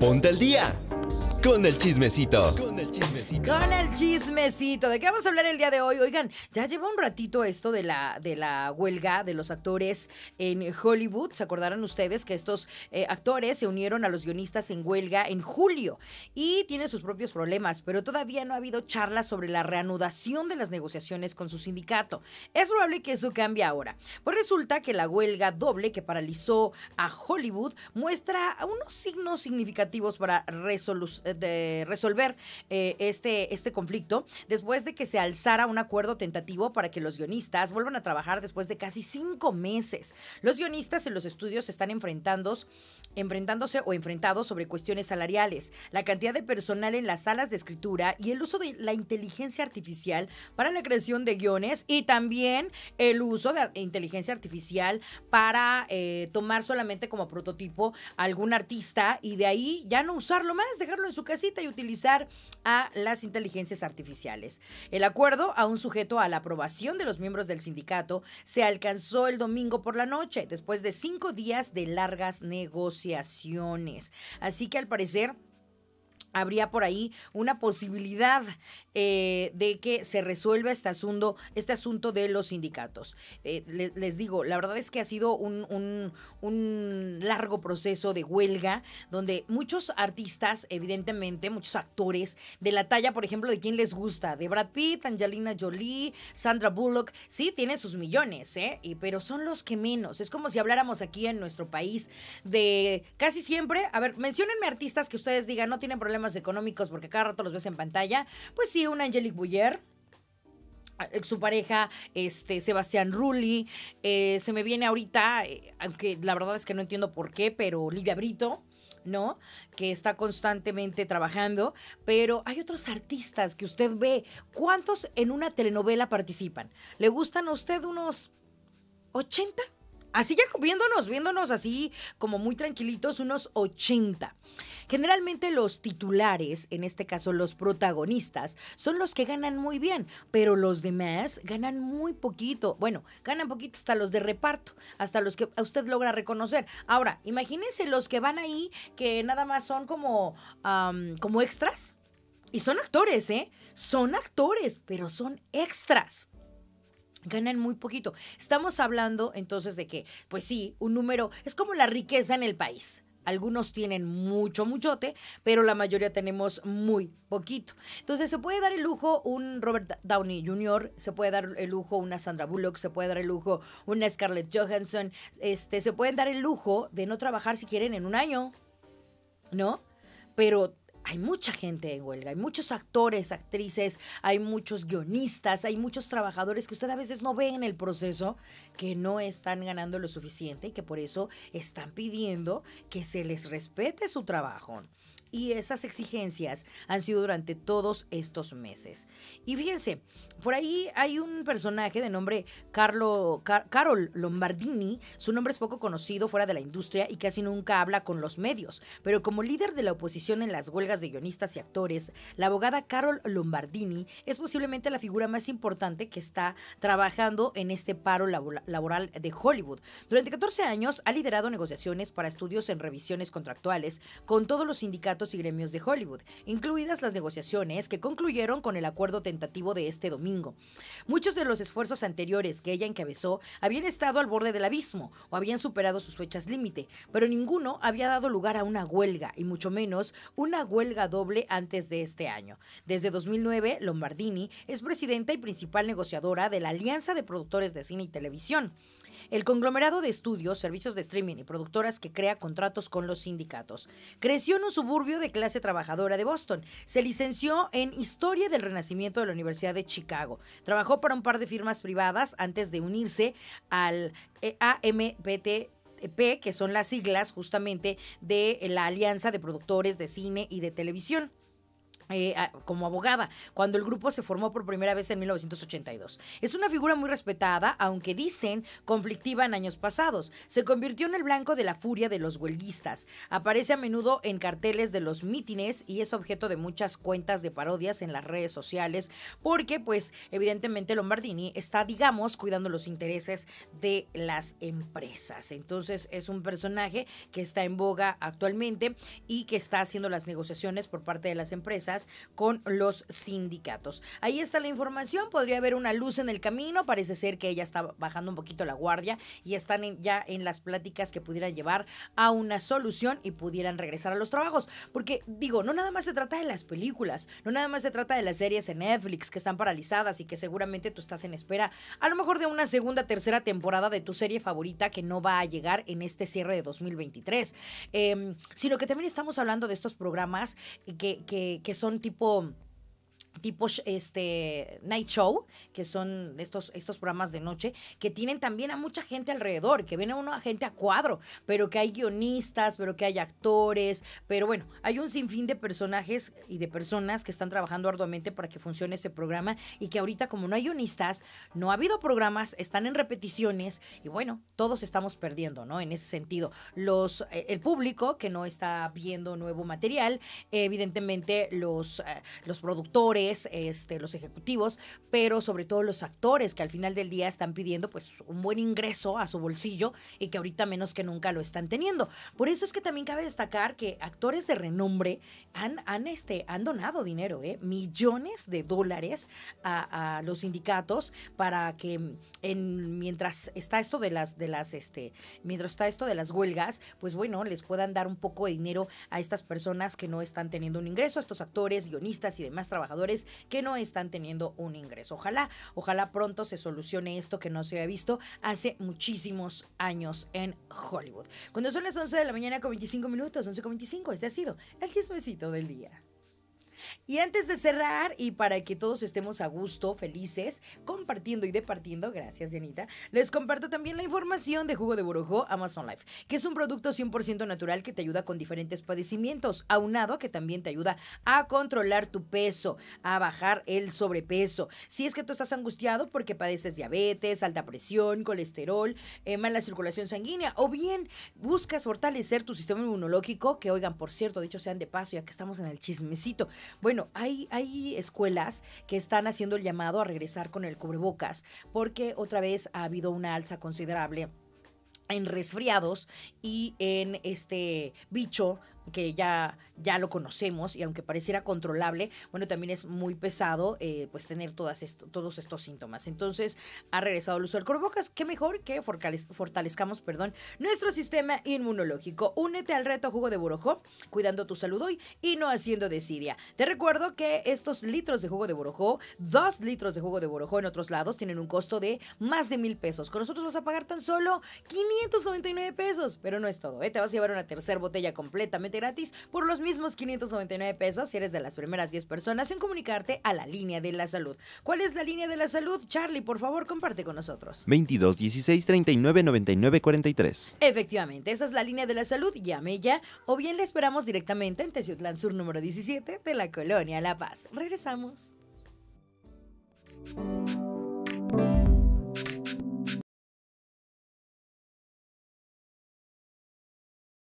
Ponte al día con el chismecito. Con el chismecito. ¿De qué vamos a hablar el día de hoy? Oigan, ya lleva un ratito esto de la, de la huelga de los actores en Hollywood. ¿Se acordarán ustedes que estos eh, actores se unieron a los guionistas en huelga en julio y tienen sus propios problemas, pero todavía no ha habido charlas sobre la reanudación de las negociaciones con su sindicato. Es probable que eso cambie ahora. Pues resulta que la huelga doble que paralizó a Hollywood muestra unos signos significativos para eh, resolver eh, este este, este, conflicto después de que se alzara un acuerdo tentativo para que los guionistas vuelvan a trabajar después de casi cinco meses. Los guionistas en los estudios están enfrentándose o enfrentados sobre cuestiones salariales, la cantidad de personal en las salas de escritura y el uso de la inteligencia artificial para la creación de guiones y también el uso de inteligencia artificial para eh, tomar solamente como prototipo a algún artista y de ahí ya no usarlo más, dejarlo en su casita y utilizar a la inteligencias artificiales. El acuerdo, aún sujeto a la aprobación de los miembros del sindicato, se alcanzó el domingo por la noche, después de cinco días de largas negociaciones. Así que al parecer, habría por ahí una posibilidad eh, de que se resuelva este asunto, este asunto de los sindicatos. Eh, les digo, la verdad es que ha sido un, un, largo proceso de huelga donde muchos artistas, evidentemente, muchos actores de la talla, por ejemplo, de quien les gusta, de Brad Pitt, Angelina Jolie, Sandra Bullock, sí, tienen sus millones, ¿eh? pero son los que menos. Es como si habláramos aquí en nuestro país de casi siempre, a ver, mencionenme artistas que ustedes digan, no tienen problema económicos porque cada rato los ves en pantalla, pues sí, una Angelique Buller, eh, su pareja, este, Sebastián Rulli, eh, se me viene ahorita, eh, aunque la verdad es que no entiendo por qué, pero Olivia Brito, ¿no? Que está constantemente trabajando, pero hay otros artistas que usted ve. ¿Cuántos en una telenovela participan? ¿Le gustan a usted unos 80? Así ya viéndonos, viéndonos así como muy tranquilitos, unos 80. Generalmente los titulares, en este caso los protagonistas, son los que ganan muy bien, pero los demás ganan muy poquito. Bueno, ganan poquito hasta los de reparto, hasta los que usted logra reconocer. Ahora, imagínense los que van ahí que nada más son como, como extras. Y son actores, ¿eh? Son actores, pero son extras ganan muy poquito. Estamos hablando entonces de que, pues sí, un número, es como la riqueza en el país. Algunos tienen mucho, muchote, pero la mayoría tenemos muy poquito. Entonces se puede dar el lujo un Robert Downey Jr., se puede dar el lujo una Sandra Bullock, se puede dar el lujo una Scarlett Johansson, este, se pueden dar el lujo de no trabajar si quieren en un año, ¿no? Pero hay mucha gente en huelga, hay muchos actores, actrices, hay muchos guionistas, hay muchos trabajadores que usted a veces no ve en el proceso que no están ganando lo suficiente y que por eso están pidiendo que se les respete su trabajo y esas exigencias han sido durante todos estos meses. Y fíjense, por ahí hay un personaje de nombre Carlo, Carol Lombardini. Su nombre es poco conocido fuera de la industria y casi nunca habla con los medios. Pero como líder de la oposición en las huelgas de guionistas y actores, la abogada Carol Lombardini es posiblemente la figura más importante que está trabajando en este paro laboral de Hollywood. Durante 14 años ha liderado negociaciones para estudios en revisiones contractuales con todos los sindicatos y gremios de Hollywood, incluidas las negociaciones que concluyeron con el acuerdo tentativo de este domingo. Muchos de los esfuerzos anteriores que ella encabezó habían estado al borde del abismo o habían superado sus fechas límite, pero ninguno había dado lugar a una huelga, y mucho menos una huelga doble antes de este año. Desde 2009, Lombardini es presidenta y principal negociadora de la Alianza de Productores de Cine y Televisión. El conglomerado de estudios, servicios de streaming y productoras que crea contratos con los sindicatos. Creció en un suburbio de clase trabajadora de Boston. Se licenció en Historia del Renacimiento de la Universidad de Chicago. Trabajó para un par de firmas privadas antes de unirse al e AMPTP, que son las siglas justamente de la Alianza de Productores de Cine y de Televisión. Eh, como abogada, cuando el grupo se formó por primera vez en 1982. Es una figura muy respetada, aunque dicen conflictiva en años pasados. Se convirtió en el blanco de la furia de los huelguistas. Aparece a menudo en carteles de los mítines y es objeto de muchas cuentas de parodias en las redes sociales, porque pues evidentemente Lombardini está, digamos, cuidando los intereses de las empresas. Entonces es un personaje que está en boga actualmente y que está haciendo las negociaciones por parte de las empresas con los sindicatos. Ahí está la información, podría haber una luz en el camino, parece ser que ella está bajando un poquito la guardia y están ya en las pláticas que pudieran llevar a una solución y pudieran regresar a los trabajos. Porque digo, no nada más se trata de las películas, no nada más se trata de las series en Netflix que están paralizadas y que seguramente tú estás en espera a lo mejor de una segunda, tercera temporada de tu serie favorita que no va a llegar en este cierre de 2023, em, sino que también estamos hablando de estos programas que son tipo tipo este night show, que son estos, estos programas de noche, que tienen también a mucha gente alrededor, que viene a gente a cuadro, pero que hay guionistas, pero que hay actores, pero bueno, hay un sinfín de personajes y de personas que están trabajando arduamente para que funcione ese programa y que ahorita como no hay guionistas, no ha habido programas, están en repeticiones y bueno, todos estamos perdiendo, ¿no? En ese sentido, los eh, el público que no está viendo nuevo material, evidentemente los, eh, los productores, este, los ejecutivos, pero sobre todo los actores que al final del día están pidiendo pues un buen ingreso a su bolsillo y que ahorita menos que nunca lo están teniendo. Por eso es que también cabe destacar que actores de renombre han, han, este, han donado dinero, ¿eh? millones de dólares a, los sindicatos para que mientras está esto de las, de las, este, mientras está esto de las huelgas, pues bueno, les puedan dar un poco de dinero a estas personas que no están teniendo un ingreso, a estos actores, guionistas y demás trabajadores que no están teniendo un ingreso. Ojalá, ojalá pronto se solucione esto que no se había visto hace muchísimos años en Hollywood. Cuando son las 11 de la mañana con 25 minutos, 11 con 25, este ha sido el chismecito del día. Y antes de cerrar y para que todos estemos a gusto, felices, compartiendo y departiendo, gracias Dianita, les comparto también la información de Jugo de Borojó Amazon Life, que es un producto 100% natural que te ayuda con diferentes padecimientos, aunado a que también te ayuda a controlar tu peso, a bajar el sobrepeso. Si es que tú estás angustiado porque padeces diabetes, alta presión, colesterol, eh, mala circulación sanguínea, o bien buscas fortalecer tu sistema inmunológico, que oigan, por cierto, dicho sean de paso, ya que estamos en el chismecito, bueno, hay, hay escuelas que están haciendo el llamado a regresar con el cubrebocas porque otra vez ha habido una alza considerable en resfriados y en este bicho que ya, ya lo conocemos y aunque pareciera controlable, bueno, también es muy pesado eh, pues tener todas todos estos síntomas. Entonces, ha regresado el uso del corbocas qué mejor que fortalezcamos perdón, nuestro sistema inmunológico. Únete al reto Jugo de Borojó, cuidando tu salud hoy y no haciendo desidia. Te recuerdo que estos litros de jugo de Borojó, dos litros de jugo de Borojó en otros lados, tienen un costo de más de mil pesos. Con nosotros vas a pagar tan solo 599 pesos, pero no es todo, ¿eh? te vas a llevar una tercera botella completamente gratis por los mismos 599 pesos si eres de las primeras 10 personas en comunicarte a la línea de la salud. ¿Cuál es la línea de la salud? Charlie, por favor, comparte con nosotros. 22 16 39 99 43. Efectivamente, esa es la línea de la salud. Llame ya o bien le esperamos directamente en Teciutlán Sur número 17 de la colonia La Paz. Regresamos.